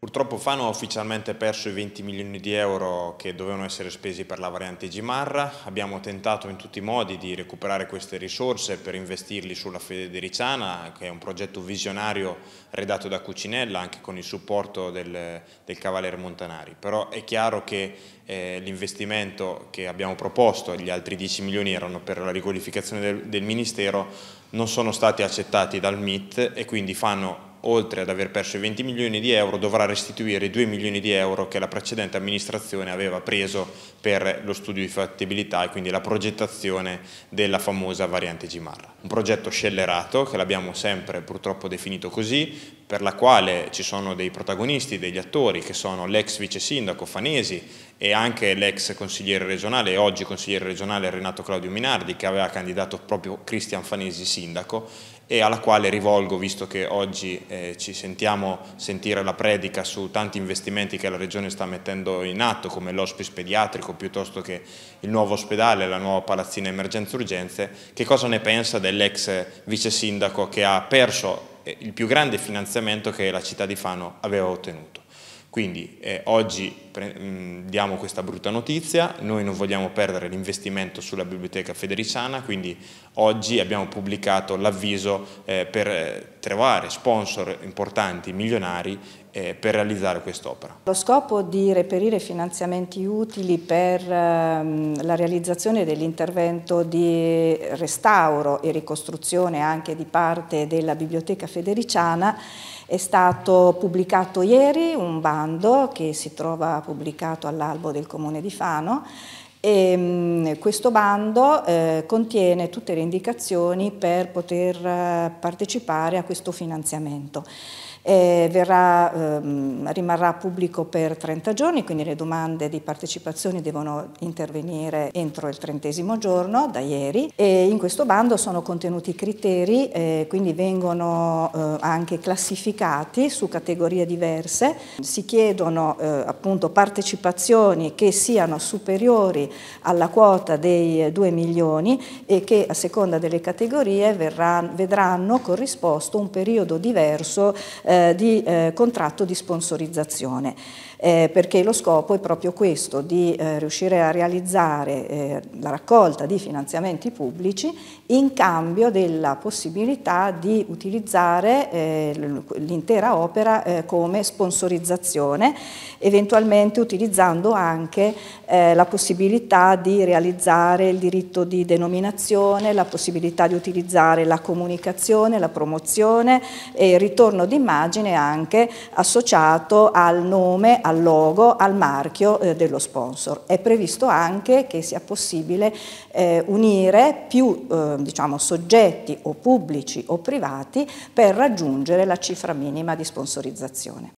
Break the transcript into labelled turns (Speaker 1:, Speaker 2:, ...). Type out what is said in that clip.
Speaker 1: Purtroppo Fano ha ufficialmente perso i 20 milioni di euro che dovevano essere spesi per la variante Gimarra, abbiamo tentato in tutti i modi di recuperare queste risorse per investirli sulla Federiciana che è un progetto visionario redatto da Cucinella anche con il supporto del, del Cavaliere Montanari, però è chiaro che eh, l'investimento che abbiamo proposto, gli altri 10 milioni erano per la riqualificazione del, del Ministero, non sono stati accettati dal MIT e quindi Fano oltre ad aver perso i 20 milioni di euro, dovrà restituire i 2 milioni di euro che la precedente amministrazione aveva preso per lo studio di fattibilità e quindi la progettazione della famosa variante Gimarra. Un progetto scellerato, che l'abbiamo sempre purtroppo definito così, per la quale ci sono dei protagonisti, degli attori, che sono l'ex vice sindaco Fanesi e anche l'ex consigliere regionale e oggi consigliere regionale Renato Claudio Minardi, che aveva candidato proprio Cristian Fanesi sindaco e alla quale rivolgo, visto che oggi eh, ci sentiamo sentire la predica su tanti investimenti che la Regione sta mettendo in atto, come l'ospice pediatrico piuttosto che il nuovo ospedale, la nuova palazzina emergenza urgenze, che cosa ne pensa dell'ex vice sindaco che ha perso eh, il più grande finanziamento che la città di Fano aveva ottenuto? Quindi eh, oggi mh, mm, diamo questa brutta notizia, noi non vogliamo perdere l'investimento sulla biblioteca federiciana, quindi oggi abbiamo pubblicato l'avviso eh, per eh, trovare sponsor importanti, milionari, eh, per realizzare quest'opera.
Speaker 2: Lo scopo di reperire finanziamenti utili per ehm, la realizzazione dell'intervento di restauro e ricostruzione anche di parte della biblioteca federiciana è stato pubblicato ieri un bando che si trova pubblicato all'albo del Comune di Fano e ehm, questo bando eh, contiene tutte le indicazioni per poter eh, partecipare a questo finanziamento. Eh, verrà, ehm, rimarrà pubblico per 30 giorni, quindi le domande di partecipazione devono intervenire entro il trentesimo giorno, da ieri. E in questo bando sono contenuti i criteri, eh, quindi vengono eh, anche classificati su categorie diverse. Si chiedono eh, appunto partecipazioni che siano superiori alla quota dei 2 milioni e che a seconda delle categorie verranno, vedranno corrisposto un periodo diverso eh, di eh, contratto di sponsorizzazione. Eh, perché lo scopo è proprio questo, di eh, riuscire a realizzare eh, la raccolta di finanziamenti pubblici in cambio della possibilità di utilizzare eh, l'intera opera eh, come sponsorizzazione, eventualmente utilizzando anche eh, la possibilità possibilità di realizzare il diritto di denominazione, la possibilità di utilizzare la comunicazione, la promozione e il ritorno d'immagine anche associato al nome, al logo, al marchio eh, dello sponsor. È previsto anche che sia possibile eh, unire più eh, diciamo, soggetti o pubblici o privati per raggiungere la cifra minima di sponsorizzazione.